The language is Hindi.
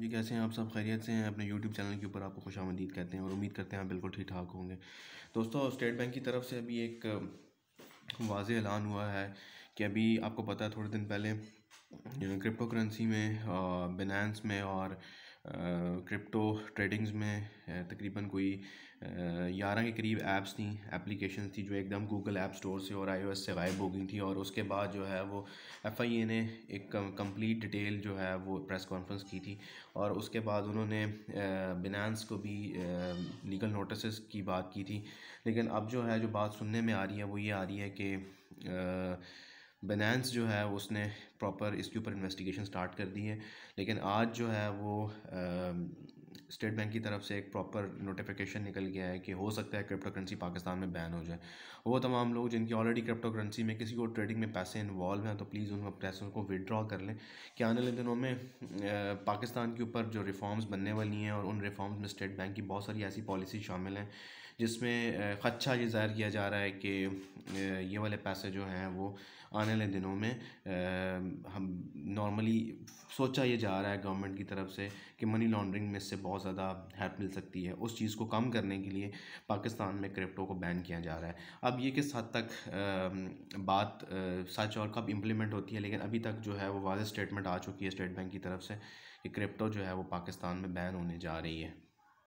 जी कैसे हैं आप सब खैरियत से हैं अपने यूट्यूब चैनल के ऊपर आपको खुश आमदीद कहते हैं और उम्मीद करते हैं आप बिल्कुल ठीक ठाक होंगे दोस्तों स्टेट बैंक की तरफ से अभी एक वाज ऐलान हुआ है कि अभी आपको पता है थोड़े दिन पहले क्रिप्टो करेंसी में बिनेंस में और क्रिप्टो ट्रेडिंग्स में तकरीबन कोई ग्यारह के करीब ऐप्स थी एप्लीकेशन थी जो एकदम गूगल ऐप स्टोर से और आईओएस से गायब हो गई थी और उसके बाद जो है वो एफआईए ने एक कंप्लीट डिटेल जो है वो प्रेस कॉन्फ्रेंस की थी और उसके बाद उन्होंने बिनान्स को भी लीगल नोटिस की बात की थी लेकिन अब जो है जो बात सुनने में आ रही है वो ये आ रही है कि बनांस जो है उसने प्रॉपर इसके ऊपर इन्वेस्टिगेशन स्टार्ट कर दी है लेकिन आज जो है वो स्टेट बैंक की तरफ से एक प्रॉपर नोटिफिकेशन निकल गया है कि हो सकता है क्रिप्टो करेंसी पाकिस्तान में बैन हो जाए वो तमाम लोग जिनकी ऑलरेडी क्रिप्टो करेंसी में किसी को ट्रेडिंग में पैसे इन्वॉल्व हैं तो प्लीज़ उन पैसों को विदड्रॉ कर लें कि आने वाले दिनों में पाकिस्तान के ऊपर जो रिफॉर्म्स बनने वाली हैं और उन रिफॉर्म्स में स्टेट बैंक की बहुत सारी ऐसी पॉलिसी शामिल हैं जिसमें खदशा ये ज़ाहिर किया जा रहा है कि ये वाले पैसे जो हैं वो आने वाले दिनों में हम नॉर्मली सोचा ये जा रहा है गवर्नमेंट की तरफ से कि मनी लॉन्ड्रिंग में इससे बहुत बहुत ज़्यादा हेल्प मिल सकती है उस चीज़ को कम करने के लिए पाकिस्तान में क्रिप्टो को बैन किया जा रहा है अब ये किस हद तक बात सच और कब इम्प्लीमेंट होती है लेकिन अभी तक जो है वो वाज स्टेटमेंट आ चुकी है स्टेट बैंक की तरफ से कि क्रिप्टो जो है वो पाकिस्तान में बैन होने जा रही है